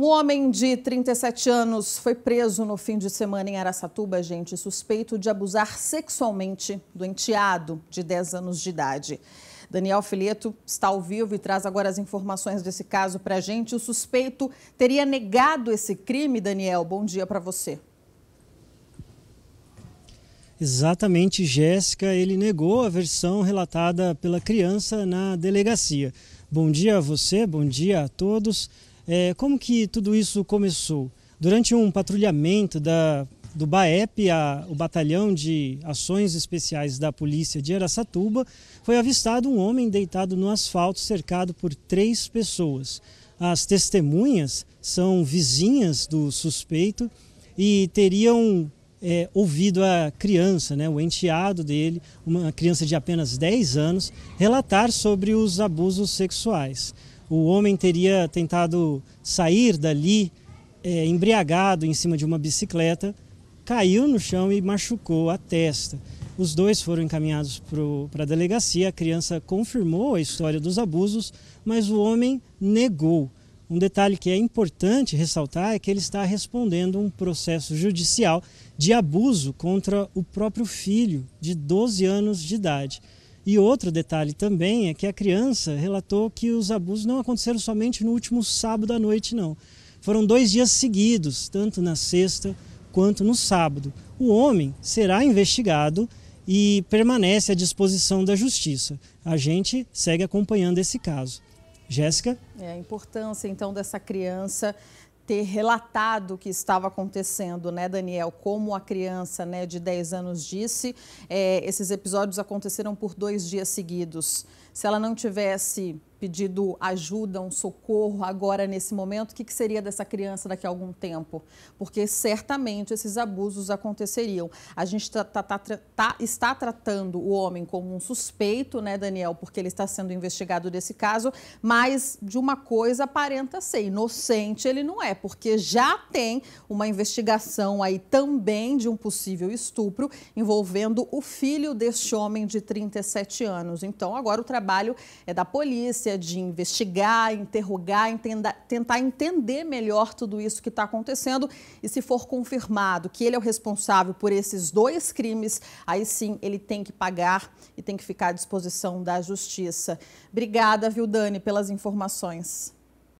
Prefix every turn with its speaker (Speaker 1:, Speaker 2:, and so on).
Speaker 1: Um homem de 37 anos foi preso no fim de semana em Araçatuba, gente, suspeito de abusar sexualmente do enteado de 10 anos de idade. Daniel Fileto está ao vivo e traz agora as informações desse caso para a gente. O suspeito teria negado esse crime, Daniel. Bom dia para você.
Speaker 2: Exatamente, Jéssica. Ele negou a versão relatada pela criança na delegacia. Bom dia a você, bom dia a todos. É, como que tudo isso começou? Durante um patrulhamento da, do BAEP, a, o Batalhão de Ações Especiais da Polícia de Aracatuba, foi avistado um homem deitado no asfalto cercado por três pessoas. As testemunhas são vizinhas do suspeito e teriam é, ouvido a criança, né, o enteado dele, uma criança de apenas 10 anos, relatar sobre os abusos sexuais o homem teria tentado sair dali é, embriagado em cima de uma bicicleta, caiu no chão e machucou a testa. Os dois foram encaminhados para a delegacia. A criança confirmou a história dos abusos, mas o homem negou. Um detalhe que é importante ressaltar é que ele está respondendo um processo judicial de abuso contra o próprio filho, de 12 anos de idade. E outro detalhe também é que a criança relatou que os abusos não aconteceram somente no último sábado à noite, não. Foram dois dias seguidos, tanto na sexta quanto no sábado. O homem será investigado e permanece à disposição da justiça. A gente segue acompanhando esse caso. Jéssica?
Speaker 1: É, a importância então dessa criança ter relatado o que estava acontecendo, né, Daniel? Como a criança né, de 10 anos disse, é, esses episódios aconteceram por dois dias seguidos se ela não tivesse pedido ajuda, um socorro agora nesse momento, o que, que, seria dessa criança daqui a algum tempo? Porque certamente esses abusos aconteceriam. A gente tá, tá, tá, tá, está tratando o homem como um suspeito, né, Daniel, porque ele está sendo investigado desse caso, mas de uma coisa aparenta ser inocente ele não é, porque já tem uma investigação aí também de um possível estupro envolvendo o filho deste homem de 37 anos. Então agora o trabalho trabalho é da polícia, de investigar, interrogar, entenda, tentar entender melhor tudo isso que está acontecendo. E se for confirmado que ele é o responsável por esses dois crimes, aí sim ele tem que pagar e tem que ficar à disposição da justiça. Obrigada, viu, Dani, pelas informações.